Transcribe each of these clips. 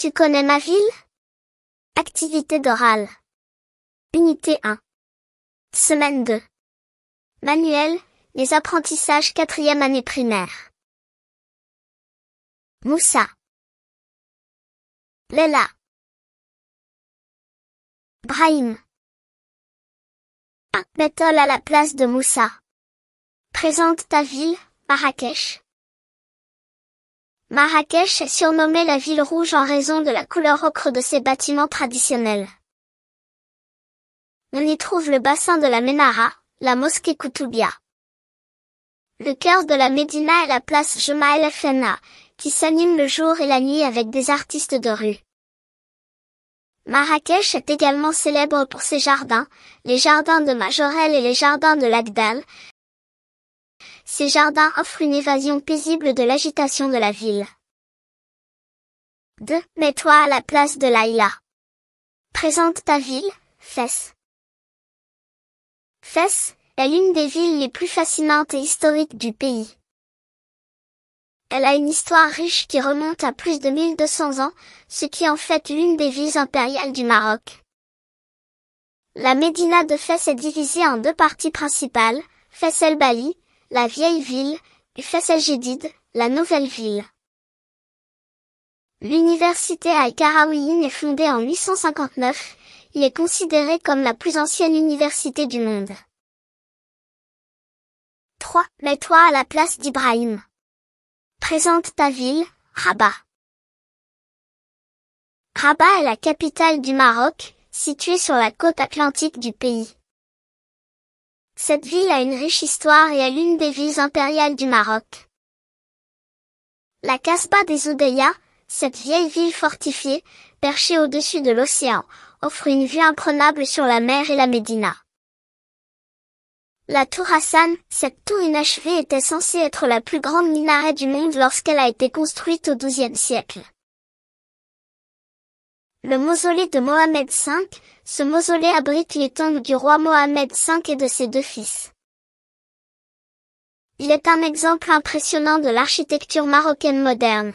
Tu connais ma ville Activité d'oral. Unité 1. Semaine 2. Manuel, les apprentissages quatrième année primaire. Moussa. Lela. Brahim. Mettol à la place de Moussa. Présente ta ville, Marrakech. Marrakech est surnommée la ville rouge en raison de la couleur ocre de ses bâtiments traditionnels. On y trouve le bassin de la Ménara, la mosquée Koutoubia. Le cœur de la Médina est la place Jema El Fena, qui s'anime le jour et la nuit avec des artistes de rue. Marrakech est également célèbre pour ses jardins, les jardins de Majorelle et les jardins de l'Agdal, ces jardins offrent une évasion paisible de l'agitation de la ville. 2. Mets-toi à la place de Laïla. Présente ta ville, Fès. Fès est l'une des villes les plus fascinantes et historiques du pays. Elle a une histoire riche qui remonte à plus de 1200 ans, ce qui en fait l'une des villes impériales du Maroc. La Médina de Fès est divisée en deux parties principales, Fès el-Bali, la vieille ville, et Fassagedid, la nouvelle ville. L'université al est fondée en 859, il est considérée comme la plus ancienne université du monde. 3. Mets-toi à la place d'Ibrahim. Présente ta ville, Rabat. Rabat est la capitale du Maroc, située sur la côte atlantique du pays. Cette ville a une riche histoire et est l'une des villes impériales du Maroc. La Casbah des Oudeyas, cette vieille ville fortifiée, perchée au-dessus de l'océan, offre une vue imprenable sur la mer et la Médina. La tour Hassan, cette tour inachevée était censée être la plus grande minaret du monde lorsqu'elle a été construite au XIIe siècle. Le mausolée de Mohamed V, ce mausolée abrite les tombes du roi Mohamed V et de ses deux fils. Il est un exemple impressionnant de l'architecture marocaine moderne.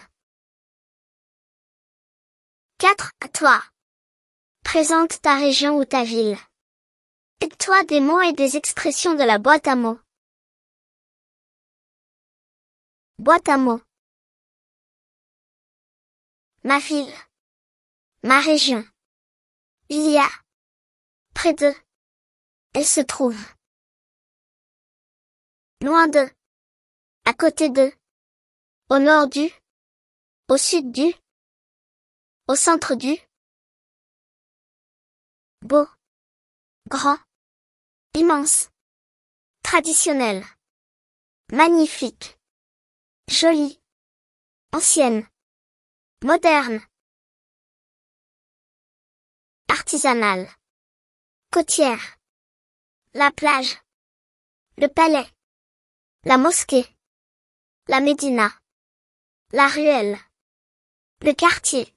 4. Toi. Présente ta région ou ta ville. Aide-toi des mots et des expressions de la boîte à mots. Boîte à mots. Ma ville ma région. Il y a près de. Elle se trouve loin de, à côté de, au nord du, au sud du, au centre du. Beau, grand, immense, traditionnel, magnifique, jolie, ancienne, moderne artisanale. Côtière. La plage. Le palais. La mosquée. La médina. La ruelle. Le quartier.